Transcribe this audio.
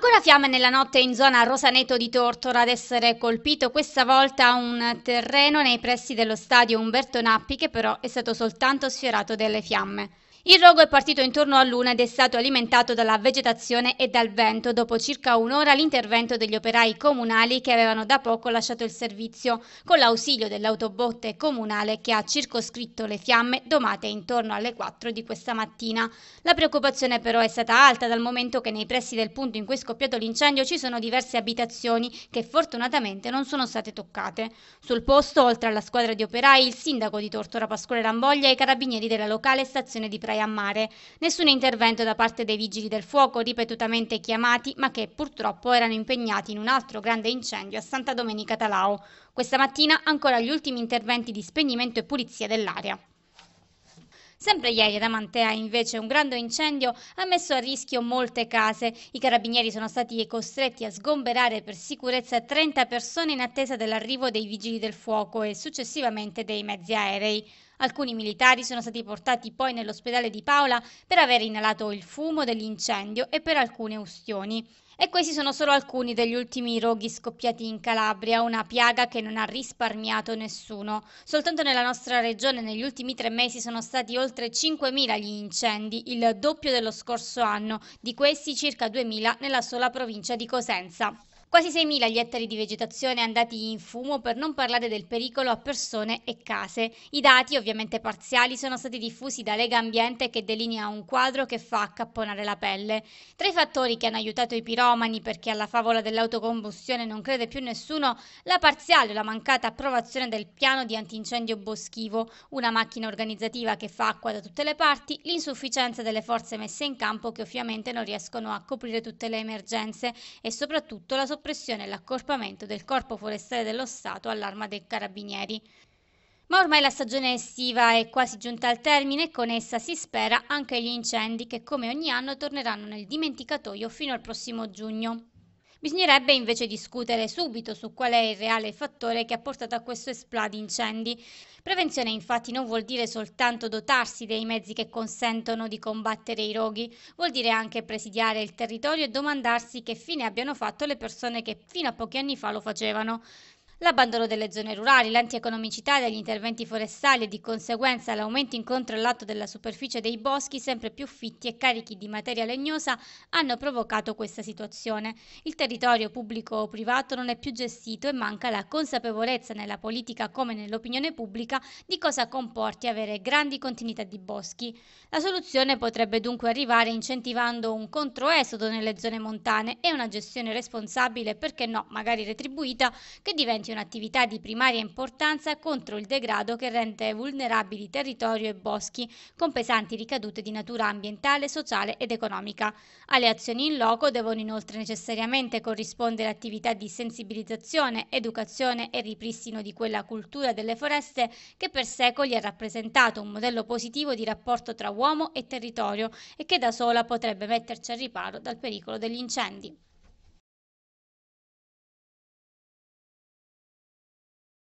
Ancora fiamme nella notte in zona Rosaneto di Tortora ad essere colpito questa volta un terreno nei pressi dello stadio Umberto Nappi che però è stato soltanto sfiorato delle fiamme. Il rogo è partito intorno a luna ed è stato alimentato dalla vegetazione e dal vento dopo circa un'ora l'intervento degli operai comunali che avevano da poco lasciato il servizio con l'ausilio dell'autobotte comunale che ha circoscritto le fiamme domate intorno alle 4 di questa mattina. La preoccupazione però è stata alta dal momento che nei pressi del punto in cui è scoppiato l'incendio ci sono diverse abitazioni che fortunatamente non sono state toccate. Sul posto, oltre alla squadra di operai, il sindaco di Tortora Pasquale Ramboglia e i carabinieri della locale stazione di Traia a Mare. Nessun intervento da parte dei vigili del fuoco ripetutamente chiamati ma che purtroppo erano impegnati in un altro grande incendio a Santa Domenica Talao. Questa mattina ancora gli ultimi interventi di spegnimento e pulizia dell'area. Sempre ieri ad Amantea invece un grande incendio ha messo a rischio molte case. I carabinieri sono stati costretti a sgomberare per sicurezza 30 persone in attesa dell'arrivo dei vigili del fuoco e successivamente dei mezzi aerei. Alcuni militari sono stati portati poi nell'ospedale di Paola per aver inalato il fumo dell'incendio e per alcune ustioni. E questi sono solo alcuni degli ultimi roghi scoppiati in Calabria, una piaga che non ha risparmiato nessuno. Soltanto nella nostra regione negli ultimi tre mesi sono stati oltre 5.000 gli incendi, il doppio dello scorso anno, di questi circa 2.000 nella sola provincia di Cosenza. Quasi 6.000 gli ettari di vegetazione andati in fumo per non parlare del pericolo a persone e case. I dati, ovviamente parziali, sono stati diffusi da Lega Ambiente che delinea un quadro che fa accapponare la pelle. Tra i fattori che hanno aiutato i piromani perché alla favola dell'autocombustione non crede più nessuno, la parziale o la mancata approvazione del piano di antincendio boschivo, una macchina organizzativa che fa acqua da tutte le parti, l'insufficienza delle forze messe in campo che ovviamente non riescono a coprire tutte le emergenze e soprattutto la sopravvivenza soppressione e l'accorpamento del Corpo Forestale dello Stato all'Arma dei Carabinieri. Ma ormai la stagione estiva è quasi giunta al termine e con essa si spera anche gli incendi che come ogni anno torneranno nel dimenticatoio fino al prossimo giugno. Bisognerebbe invece discutere subito su qual è il reale fattore che ha portato a questo esplodio di incendi. Prevenzione infatti non vuol dire soltanto dotarsi dei mezzi che consentono di combattere i roghi, vuol dire anche presidiare il territorio e domandarsi che fine abbiano fatto le persone che fino a pochi anni fa lo facevano. L'abbandono delle zone rurali, l'antieconomicità degli interventi forestali e di conseguenza l'aumento incontrollato della superficie dei boschi sempre più fitti e carichi di materia legnosa hanno provocato questa situazione. Il territorio pubblico o privato non è più gestito e manca la consapevolezza nella politica come nell'opinione pubblica di cosa comporti avere grandi continuità di boschi. La soluzione potrebbe dunque arrivare incentivando un controesodo nelle zone montane e una gestione responsabile, perché no, magari retribuita, che diventi anche un'attività di primaria importanza contro il degrado che rende vulnerabili territorio e boschi, con pesanti ricadute di natura ambientale, sociale ed economica. Alle azioni in loco devono inoltre necessariamente corrispondere attività di sensibilizzazione, educazione e ripristino di quella cultura delle foreste che per secoli ha rappresentato un modello positivo di rapporto tra uomo e territorio e che da sola potrebbe metterci al riparo dal pericolo degli incendi.